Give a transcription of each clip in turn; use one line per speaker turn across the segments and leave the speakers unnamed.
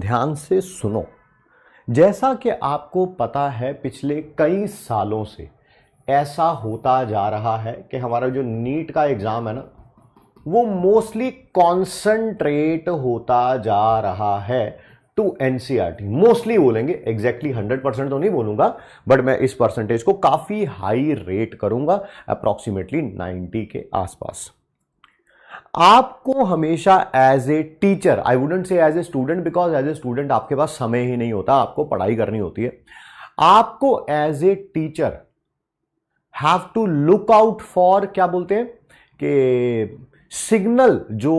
ध्यान से सुनो जैसा कि आपको पता है पिछले कई सालों से ऐसा होता जा रहा है कि हमारा जो नीट का एग्ज़ाम है ना वो मोस्टली कॉन्सेंट्रेट होता जा रहा है to N C R T mostly बोलेंगे एग्जैक्टली हंड्रेड परसेंट तो नहीं बोलूंगा बट मैं इस परसेंटेज को काफ़ी हाई रेट करूंगा अप्रॉक्सीमेटली नाइन्टी के आसपास आपको हमेशा as a teacher I wouldn't say as a student because as a student आपके पास समय ही नहीं होता आपको पढ़ाई करनी होती है आपको as a teacher have to look out for क्या बोलते हैं कि सिग्नल जो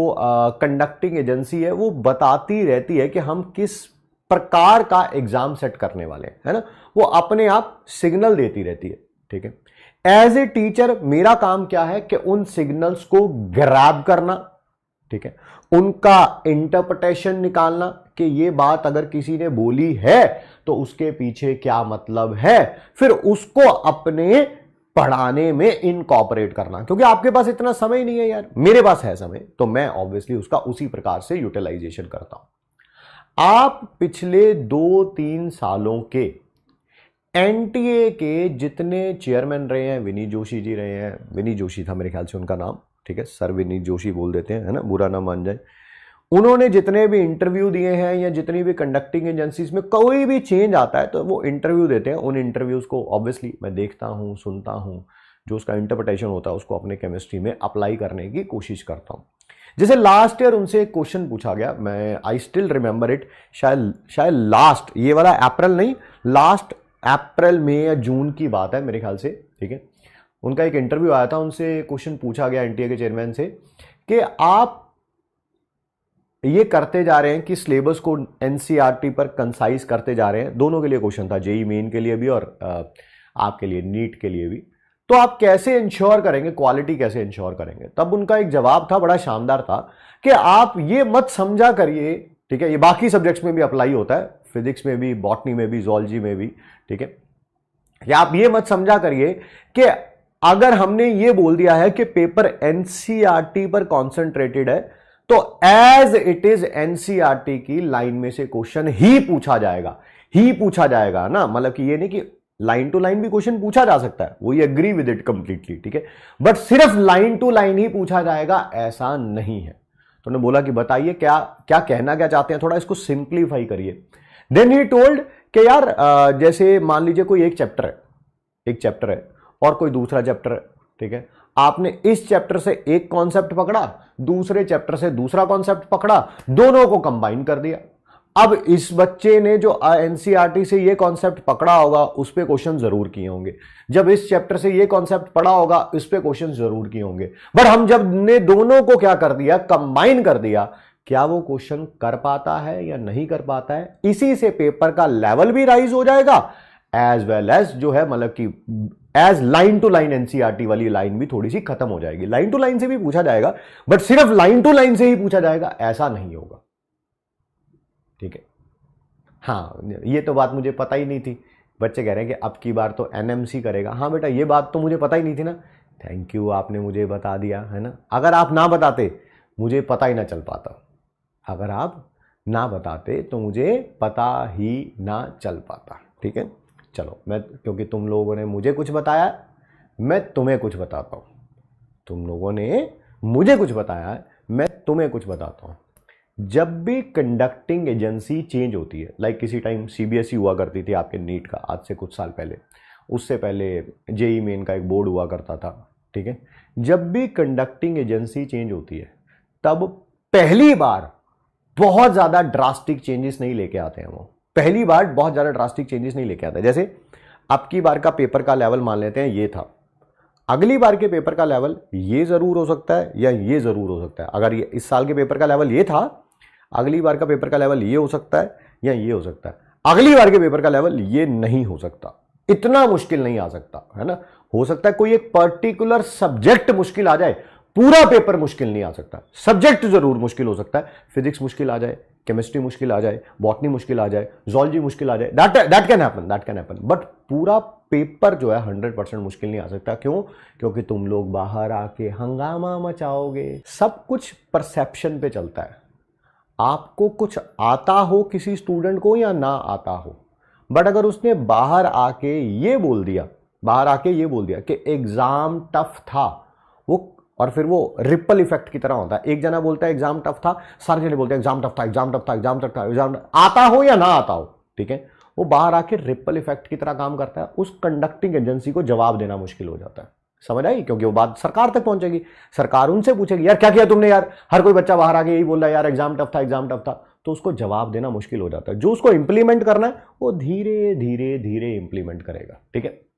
कंडक्टिंग uh, एजेंसी है वो बताती रहती है कि हम किस प्रकार का एग्जाम सेट करने वाले हैं है ना वो अपने आप सिग्नल देती रहती है ठीक है एज ए टीचर मेरा काम क्या है कि उन सिग्नल्स को ग्रैब करना ठीक है उनका इंटरप्रटेशन निकालना कि ये बात अगर किसी ने बोली है तो उसके पीछे क्या मतलब है फिर उसको अपने पढ़ाने में इनकॉपरेट करना क्योंकि आपके पास इतना समय नहीं है यार मेरे पास है समय तो मैं ऑब्वियसली उसका उसी प्रकार से यूटिलाइजेशन करता हूं आप पिछले दो तीन सालों के एन के जितने चेयरमैन रहे हैं विनी जोशी जी रहे हैं विनी जोशी था मेरे ख्याल से उनका नाम ठीक है सर विनी जोशी बोल देते हैं है ना बुरा नाम मान जाए उन्होंने जितने भी इंटरव्यू दिए हैं या जितनी भी कंडक्टिंग एजेंसीज में कोई भी चेंज आता है तो वो इंटरव्यू देते हैं उन इंटरव्यूज़ को ऑब्वियसली मैं देखता हूँ सुनता हूँ जो उसका इंटरप्रटेशन होता है उसको अपने केमिस्ट्री में अप्लाई करने की कोशिश करता हूँ जैसे लास्ट ईयर उनसे एक क्वेश्चन पूछा गया मैं आई स्टिल रिमेंबर इट शायद शायद लास्ट ये वाला अप्रैल नहीं लास्ट अप्रैल मई या जून की बात है मेरे ख्याल से ठीक है उनका एक इंटरव्यू आया था उनसे क्वेश्चन पूछा गया एनटीए के चेयरमैन से कि आप ये करते जा रहे हैं कि सिलेबस को एनसीईआरटी e पर कंसाइज करते जा रहे हैं दोनों के लिए क्वेश्चन था जेई मेन e के लिए भी और आपके लिए नीट के लिए भी तो आप कैसे इंश्योर करेंगे क्वालिटी कैसे इंश्योर करेंगे तब उनका एक जवाब था बड़ा शानदार था कि आप ये मत समझा करिए ठीक है ये बाकी सब्जेक्ट्स में भी अप्लाई होता है फिजिक्स में भी बॉटनी में भी जोलॉजी में भी ठीक है या आप ये मत समझा करिए कि अगर हमने ये बोल दिया है कि पेपर एनसीईआरटी e पर कॉन्सेंट्रेटेड है तो एज इट इज एनसीईआरटी की लाइन में से क्वेश्चन ही पूछा जाएगा ही पूछा जाएगा ना मतलब कि ये नहीं कि लाइन टू लाइन भी क्वेश्चन पूछा जा सकता है वो एग्री विद इट कंप्लीटली ठीक है बट सिर्फ लाइन टू लाइन ही पूछा जाएगा ऐसा नहीं है तो ने बोला कि बताइए क्या क्या कहना क्या चाहते हैं थोड़ा इसको सिंप्लीफाई करिए देन ही टोल्ड कि यार जैसे मान लीजिए कोई एक चैप्टर है एक चैप्टर है और कोई दूसरा चैप्टर है ठीक है आपने इस चैप्टर से एक कॉन्सेप्ट पकड़ा दूसरे चैप्टर से दूसरा कॉन्सेप्ट पकड़ा दोनों को कंबाइन कर दिया अब इस बच्चे ने जो एनसीईआरटी e से ये कॉन्सेप्ट पकड़ा होगा उस पर क्वेश्चन जरूर किए होंगे जब इस चैप्टर से ये कॉन्सेप्ट पढ़ा होगा उस पर क्वेश्चन जरूर किए होंगे बट हम जब ने दोनों को क्या कर दिया कंबाइन कर दिया क्या वो क्वेश्चन कर पाता है या नहीं कर पाता है इसी से पेपर का लेवल भी राइज हो जाएगा एज वेल एज जो है मतलब कि as line to line NCERT वाली लाइन भी थोड़ी सी खत्म हो जाएगी लाइन टू लाइन से भी पूछा जाएगा बट सिर्फ लाइन टू लाइन से ही पूछा जाएगा ऐसा नहीं होगा ठीक है हाँ ये तो बात मुझे पता ही नहीं थी बच्चे कह रहे हैं कि अब की बार तो एनएमसी करेगा हाँ बेटा ये बात तो मुझे पता ही नहीं थी ना थैंक यू आपने मुझे बता दिया है ना अगर आप ना बताते मुझे पता ही ना चल पाता अगर आप ना बताते तो मुझे पता ही ना चल पाता ठीक है चलो मैं क्योंकि तुम लोगों ने मुझे कुछ बताया मैं तुम्हें कुछ बताता हूँ तुम लोगों ने मुझे कुछ बताया मैं तुम्हें कुछ बताता हूँ जब भी कंडक्टिंग एजेंसी चेंज होती है लाइक किसी टाइम सीबीएसई e हुआ करती थी आपके नीट का आज से कुछ साल पहले उससे पहले जेई मेन e का एक बोर्ड हुआ करता था ठीक है जब भी कंडक्टिंग एजेंसी चेंज होती है तब पहली बार बहुत ज़्यादा ड्रास्टिक चेंजेस नहीं लेके आते हैं वो पहली बार बहुत ज़्यादा ड्रास्टिक चेंजेस नहीं लेके आते जैसे अब की बार का पेपर का लेवल मान लेते हैं ये था अगली बार के पेपर का लेवल ये ज़रूर हो सकता है या ये ज़रूर हो सकता है अगर ये इस साल के पेपर का लेवल ये था अगली बार का पेपर का लेवल ये हो सकता है या ये हो सकता है अगली बार के पेपर का लेवल ये नहीं हो सकता इतना मुश्किल नहीं आ सकता है ना हो सकता है कोई एक पर्टिकुलर सब्जेक्ट मुश्किल आ जाए पूरा पेपर मुश्किल नहीं आ सकता सब्जेक्ट जरूर मुश्किल हो सकता है फिजिक्स मुश्किल आ जाए केमिस्ट्री मुश्किल आ जाए बॉटनी मुश्किल आ जाए जोलॉजी मुश्किल आ जाए that that can happen that can happen but पूरा पेपर जो है हंड्रेड परसेंट मुश्किल नहीं आ सकता क्यों क्योंकि तुम लोग बाहर आके हंगामा मचाओगे सब कुछ परसेप्शन पे चलता है आपको कुछ आता हो किसी स्टूडेंट को या ना आता हो बट अगर उसने बाहर आके ये बोल दिया बाहर आके ये बोल दिया कि एग्ज़ाम टफ था वो और फिर वो रिपल इफेक्ट की तरह होता है एक जना बोलता है एग्जाम टफ था सारे जने बोलते हैं एग्जाम टफ था एग्जाम टफ था एग्जाम टफ था एग्जाम आता हो या ना आता हो ठीक है वो बाहर आके रिपल इफेक्ट की तरह काम करता है उस कंडक्टिंग एजेंसी को जवाब देना मुश्किल हो जाता है समझ आई क्योंकि वो बात सरकार तक पहुंचेगी सरकार उनसे पूछेगी यार क्या किया तुमने यार हर कोई बच्चा बाहर आके यही बोल रहा है यार एग्जाम टफ था एग्जाम टफ था तो उसको जवाब देना मुश्किल हो जाता है जो उसको इंप्लीमेंट करना है वो धीरे धीरे धीरे इंप्लीमेंट करेगा ठीक है